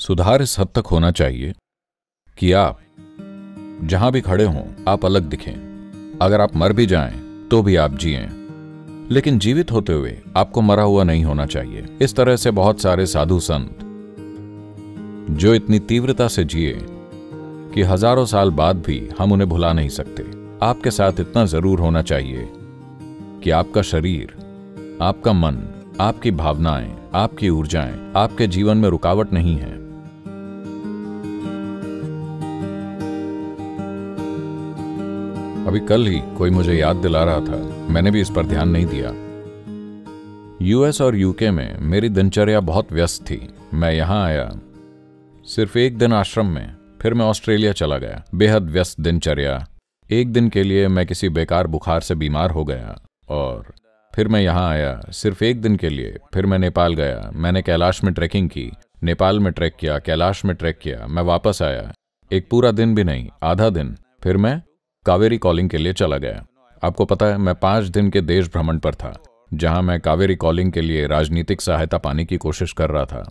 सुधार इस हद तक होना चाहिए कि आप जहां भी खड़े हों आप अलग दिखें अगर आप मर भी जाएं तो भी आप जिए लेकिन जीवित होते हुए आपको मरा हुआ नहीं होना चाहिए इस तरह से बहुत सारे साधु संत जो इतनी तीव्रता से जिए कि हजारों साल बाद भी हम उन्हें भुला नहीं सकते आपके साथ इतना जरूर होना चाहिए कि आपका शरीर आपका मन आपकी भावनाएं आपकी ऊर्जाएं आपके जीवन में रुकावट नहीं है अभी कल ही कोई मुझे याद दिला रहा था मैंने भी इस पर ध्यान नहीं दिया यूएस और यूके में मेरी दिनचर्या बहुत व्यस्त थी मैं यहां आया सिर्फ एक दिन आश्रम में फिर मैं ऑस्ट्रेलिया चला गया बेहद व्यस्त दिनचर्या एक दिन के लिए मैं किसी बेकार बुखार से बीमार हो गया और फिर मैं यहां आया सिर्फ एक दिन के लिए फिर मैं नेपाल गया मैंने कैलाश में ट्रैकिंग की नेपाल में ट्रैक किया कैलाश में ट्रैक किया मैं वापस आया एक पूरा दिन भी नहीं आधा दिन फिर मैं कावेरी कॉलिंग के लिए चला गया आपको पता है मैं पांच दिन के देश भ्रमण पर था जहां मैं कावेरी कॉलिंग के लिए राजनीतिक सहायता पाने की कोशिश कर रहा था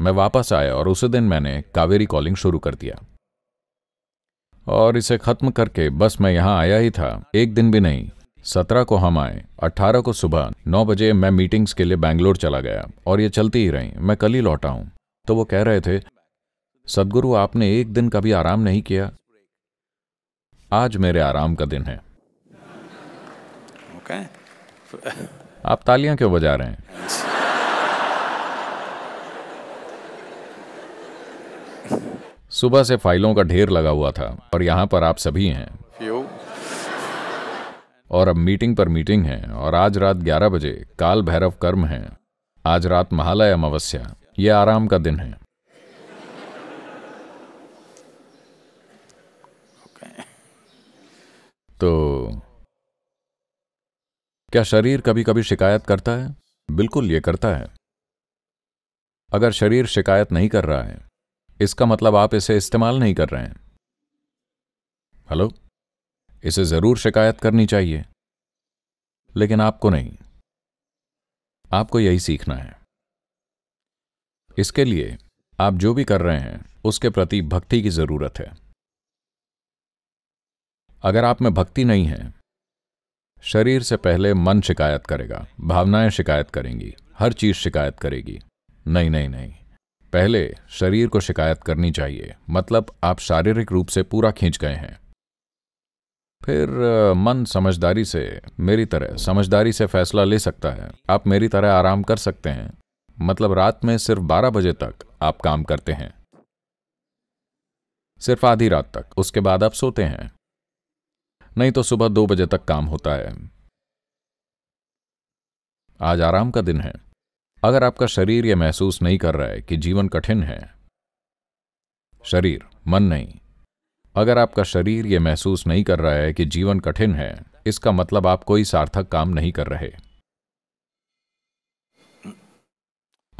मैं वापस आया और उसी दिन मैंने कावेरी कॉलिंग शुरू कर दिया और इसे खत्म करके बस मैं यहां आया ही था एक दिन भी नहीं सत्रह को हम आए अट्ठारह को सुबह नौ बजे मैं मीटिंग्स के लिए बैंगलोर चला गया और ये चलती ही रही मैं कल ही लौटा हूं तो वो कह रहे थे सदगुरु आपने एक दिन कभी आराम नहीं किया आज मेरे आराम का दिन है okay. आप तालियां क्यों बजा रहे हैं सुबह से फाइलों का ढेर लगा हुआ था और यहाँ पर आप सभी हैं और अब मीटिंग पर मीटिंग है और आज रात 11 बजे काल भैरव कर्म है आज रात महालय अमावस्या ये आराम का दिन है तो क्या शरीर कभी कभी शिकायत करता है बिल्कुल ये करता है अगर शरीर शिकायत नहीं कर रहा है इसका मतलब आप इसे इस्तेमाल नहीं कर रहे हैं हेलो इसे जरूर शिकायत करनी चाहिए लेकिन आपको नहीं आपको यही सीखना है इसके लिए आप जो भी कर रहे हैं उसके प्रति भक्ति की जरूरत है अगर आप में भक्ति नहीं है शरीर से पहले मन शिकायत करेगा भावनाएं शिकायत करेंगी हर चीज शिकायत करेगी नहीं नहीं नहीं पहले शरीर को शिकायत करनी चाहिए मतलब आप शारीरिक रूप से पूरा खींच गए हैं फिर मन समझदारी से मेरी तरह समझदारी से फैसला ले सकता है आप मेरी तरह आराम कर सकते हैं मतलब रात में सिर्फ 12 बजे तक आप काम करते हैं सिर्फ आधी रात तक उसके बाद आप सोते हैं नहीं तो सुबह दो बजे तक काम होता है आज आराम का दिन है अगर आपका शरीर यह महसूस नहीं कर रहा है कि जीवन कठिन है शरीर मन नहीं अगर आपका शरीर यह महसूस नहीं कर रहा है कि जीवन कठिन है इसका मतलब आप कोई सार्थक काम नहीं कर रहे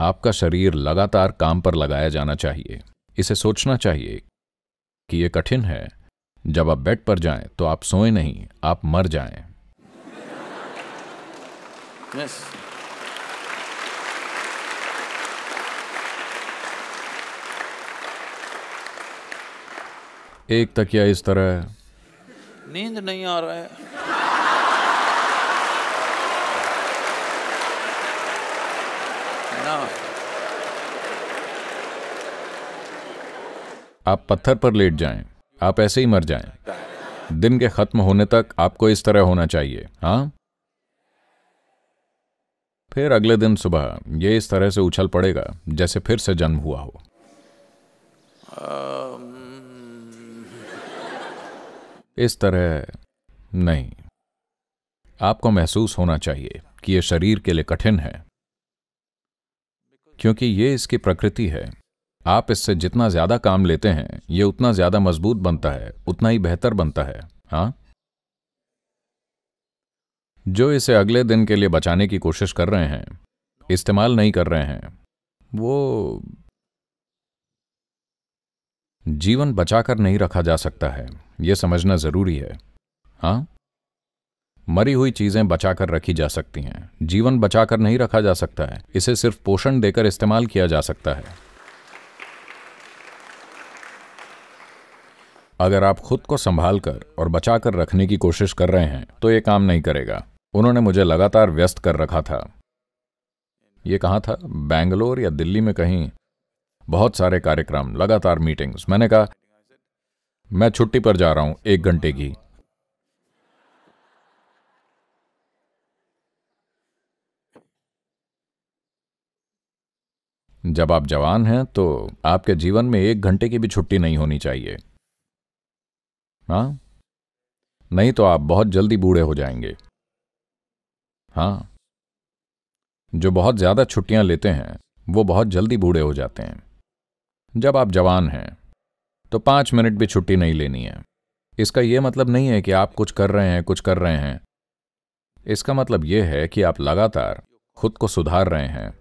आपका शरीर लगातार काम पर लगाया जाना चाहिए इसे सोचना चाहिए कि यह कठिन है जब आप बेड पर जाएं तो आप सोए नहीं आप मर जाएं yes. एक तकिया इस तरह है नींद नहीं आ रहा है ना आप पत्थर पर लेट जाएं आप ऐसे ही मर जाएं। दिन के खत्म होने तक आपको इस तरह होना चाहिए हाँ फिर अगले दिन सुबह ये इस तरह से उछल पड़ेगा जैसे फिर से जन्म हुआ हो इस तरह नहीं आपको महसूस होना चाहिए कि यह शरीर के लिए कठिन है क्योंकि ये इसकी प्रकृति है आप इससे जितना ज्यादा काम लेते हैं ये उतना ज्यादा मजबूत बनता है उतना ही बेहतर बनता है हाँ जो इसे अगले दिन के लिए बचाने की कोशिश कर रहे हैं इस्तेमाल नहीं कर रहे हैं वो जीवन बचाकर नहीं रखा जा सकता है यह समझना जरूरी है हाँ मरी हुई चीजें बचाकर रखी जा सकती हैं जीवन बचाकर नहीं रखा जा सकता है इसे सिर्फ पोषण देकर इस्तेमाल किया जा सकता है अगर आप खुद को संभाल कर और बचा कर रखने की कोशिश कर रहे हैं तो ये काम नहीं करेगा उन्होंने मुझे लगातार व्यस्त कर रखा था ये कहा था बैंगलोर या दिल्ली में कहीं बहुत सारे कार्यक्रम लगातार मीटिंग्स मैंने कहा मैं छुट्टी पर जा रहा हूं एक घंटे की जब आप जवान हैं तो आपके जीवन में एक घंटे की भी छुट्टी नहीं होनी चाहिए हाँ नहीं तो आप बहुत जल्दी बूढ़े हो जाएंगे हाँ जो बहुत ज़्यादा छुट्टियां लेते हैं वो बहुत जल्दी बूढ़े हो जाते हैं जब आप जवान हैं तो पांच मिनट भी छुट्टी नहीं लेनी है इसका यह मतलब नहीं है कि आप कुछ कर रहे हैं कुछ कर रहे हैं इसका मतलब यह है कि आप लगातार खुद को सुधार रहे हैं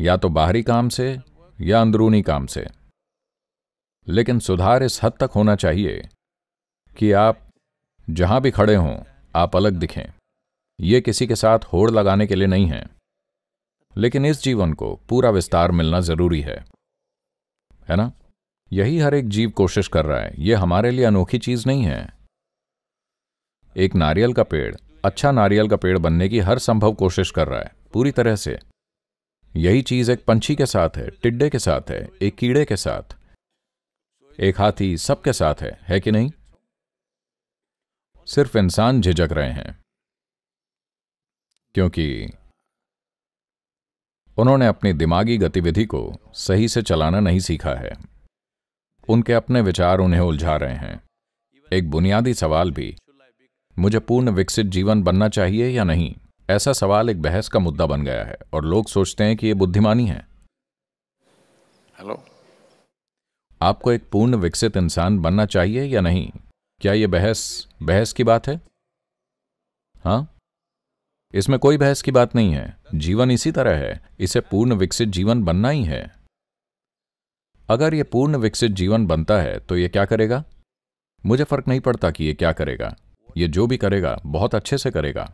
या तो बाहरी काम से या अंदरूनी काम से लेकिन सुधार इस हद तक होना चाहिए कि आप जहां भी खड़े हों आप अलग दिखें यह किसी के साथ होड़ लगाने के लिए नहीं है लेकिन इस जीवन को पूरा विस्तार मिलना जरूरी है है ना यही हर एक जीव कोशिश कर रहा है यह हमारे लिए अनोखी चीज नहीं है एक नारियल का पेड़ अच्छा नारियल का पेड़ बनने की हर संभव कोशिश कर रहा है पूरी तरह से यही चीज एक पंछी के साथ है टिड्डे के साथ है एक कीड़े के साथ एक हाथी सबके साथ है है कि नहीं सिर्फ इंसान झिझक रहे हैं क्योंकि उन्होंने अपनी दिमागी गतिविधि को सही से चलाना नहीं सीखा है उनके अपने विचार उन्हें उलझा रहे हैं एक बुनियादी सवाल भी मुझे पूर्ण विकसित जीवन बनना चाहिए या नहीं ऐसा सवाल एक बहस का मुद्दा बन गया है और लोग सोचते हैं कि यह बुद्धिमानी है हेलो आपको एक पूर्ण विकसित इंसान बनना चाहिए या नहीं क्या यह बहस बहस की बात है हाँ इसमें कोई बहस की बात नहीं है जीवन इसी तरह है इसे पूर्ण विकसित जीवन बनना ही है अगर यह पूर्ण विकसित जीवन बनता है तो यह क्या करेगा मुझे फर्क नहीं पड़ता कि यह क्या करेगा यह जो भी करेगा बहुत अच्छे से करेगा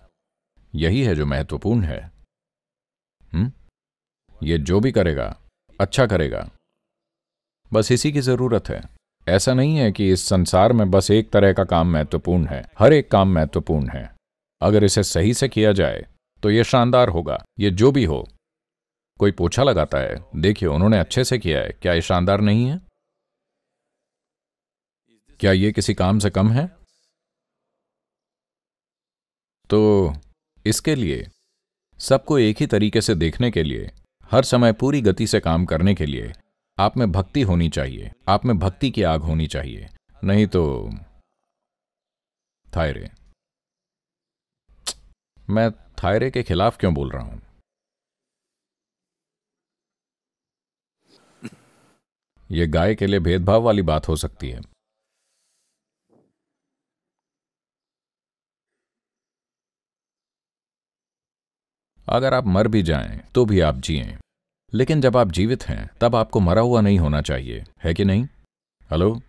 यही है जो महत्वपूर्ण है यह जो भी करेगा अच्छा करेगा बस इसी की जरूरत है ऐसा नहीं है कि इस संसार में बस एक तरह का काम महत्वपूर्ण है हर एक काम महत्वपूर्ण है अगर इसे सही से किया जाए तो यह शानदार होगा ये जो भी हो कोई पोछा लगाता है देखिए उन्होंने अच्छे से किया है क्या यह शानदार नहीं है क्या यह किसी काम से कम है तो इसके लिए सबको एक ही तरीके से देखने के लिए हर समय पूरी गति से काम करने के लिए आप में भक्ति होनी चाहिए आप में भक्ति की आग होनी चाहिए नहीं तो थायरे मैं थायरे के खिलाफ क्यों बोल रहा हूं यह गाय के लिए भेदभाव वाली बात हो सकती है अगर आप मर भी जाएं तो भी आप जिएं लेकिन जब आप जीवित हैं तब आपको मरा हुआ नहीं होना चाहिए है कि नहीं हेलो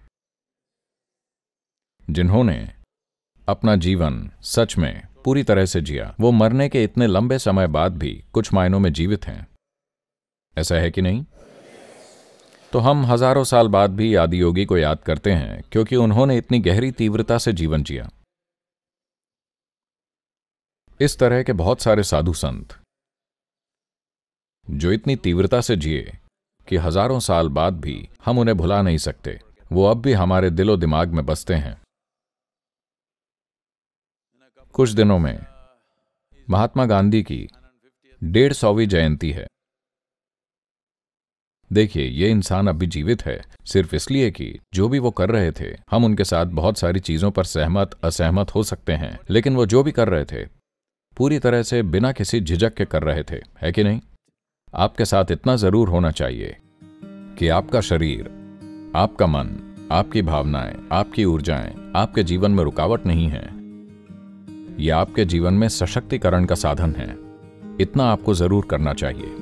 जिन्होंने अपना जीवन सच में पूरी तरह से जिया वो मरने के इतने लंबे समय बाद भी कुछ मायनों में जीवित हैं ऐसा है कि नहीं तो हम हजारों साल बाद भी आदि योगी को याद करते हैं क्योंकि उन्होंने इतनी गहरी तीव्रता से जीवन जिया इस तरह के बहुत सारे साधु संत जो इतनी तीव्रता से जिए कि हजारों साल बाद भी हम उन्हें भुला नहीं सकते वो अब भी हमारे दिलो दिमाग में बसते हैं कुछ दिनों में महात्मा गांधी की डेढ़ सौवीं जयंती है देखिए ये इंसान अभी जीवित है सिर्फ इसलिए कि जो भी वो कर रहे थे हम उनके साथ बहुत सारी चीजों पर सहमत असहमत हो सकते हैं लेकिन वो जो भी कर रहे थे पूरी तरह से बिना किसी झिझक के कर रहे थे है कि नहीं आपके साथ इतना जरूर होना चाहिए कि आपका शरीर आपका मन आपकी भावनाएं आपकी ऊर्जाएं आपके जीवन में रुकावट नहीं है यह आपके जीवन में सशक्तिकरण का साधन है इतना आपको जरूर करना चाहिए